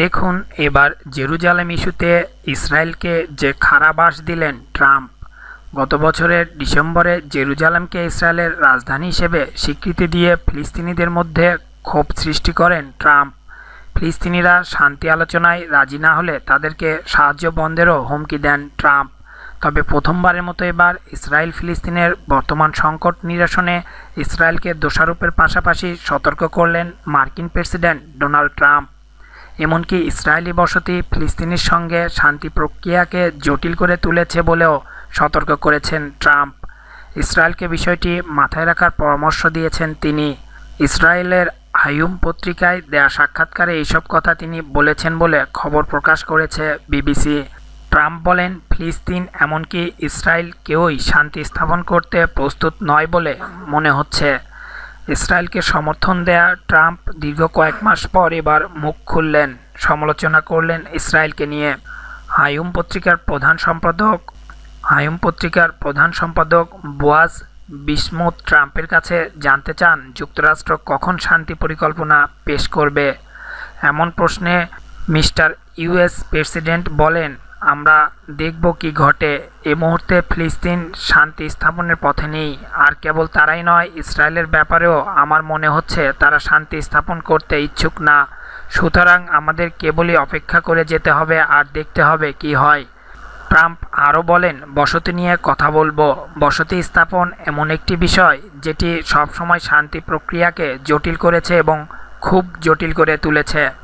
দেখুন এবার জেরুজালেম ইস্যুতে ইসরায়েলকে যে খারাবাস দিলেন ট্রাম্প গত বছরের ডিসেম্বরে জেরুজালেমকে ইসরায়েলের রাজধানী হিসেবে স্বীকৃতি দিয়ে ফিলিস্তিনিদের মধ্যে ক্ষোভ সৃষ্টি করেন ট্রাম্প ফিলিস্তিনিরা শান্তি আলোচনায় রাজি না হলে তাদেরকে সাহায্য বন্ধেরও হুমকি দেন ট্রাম্প তবে প্রথমবারের মতো এবার ইসরায়েল ফিলিস্তিনের বর্তমান সংকট নিরসনে ইসরায়েলকে দোষারোপের পাশাপাশি সতর্ক করলেন মার্কিন প্রেসিডেন্ট ডোনাল্ড ট্রাম্প এমনকি ইসরায়েলি বসতি ফিলিস্তিনির সঙ্গে শান্তি প্রক্রিয়াকে জটিল করে তুলেছে বলেও সতর্ক করেছেন ট্রাম্প ইসরায়েলকে বিষয়টি মাথায় রাখার পরামর্শ দিয়েছেন তিনি ইসরায়েলের হাইম পত্রিকায় দেয়া সাক্ষাৎকারে এইসব কথা তিনি বলেছেন বলে খবর প্রকাশ করেছে বিবিসি ট্রাম্প বলেন ফিলিস্তিন এমনকি ইসরায়েল কেউই শান্তি স্থাপন করতে প্রস্তুত নয় বলে মনে হচ্ছে ইসরায়েলকে সমর্থন দেয়া ট্রাম্প দীর্ঘ কয়েক মাস পর এবার মুখ খুললেন সমালোচনা করলেন ইসরায়েলকে নিয়ে হায়ুম পত্রিকার প্রধান সম্পাদক হায়ুম পত্রিকার প্রধান সম্পাদক বোয়াজ বিস্মুত ট্রাম্পের কাছে জানতে চান যুক্তরাষ্ট্র কখন শান্তি পরিকল্পনা পেশ করবে এমন প্রশ্নে মিস্টার ইউএস প্রেসিডেন্ট বলেন আমরা দেখব কি ঘটে এ মুহূর্তে ফিলিস্তিন শান্তি স্থাপনের পথে নেই আর কেবল তারাই নয় ইসরায়েলের ব্যাপারেও আমার মনে হচ্ছে তারা শান্তি স্থাপন করতে ইচ্ছুক না সুতরাং আমাদের কেবলই অপেক্ষা করে যেতে হবে আর দেখতে হবে কি হয় ট্রাম্প আরও বলেন বসতি নিয়ে কথা বলবো বসতি স্থাপন এমন একটি বিষয় যেটি সবসময় শান্তি প্রক্রিয়াকে জটিল করেছে এবং খুব জটিল করে তুলেছে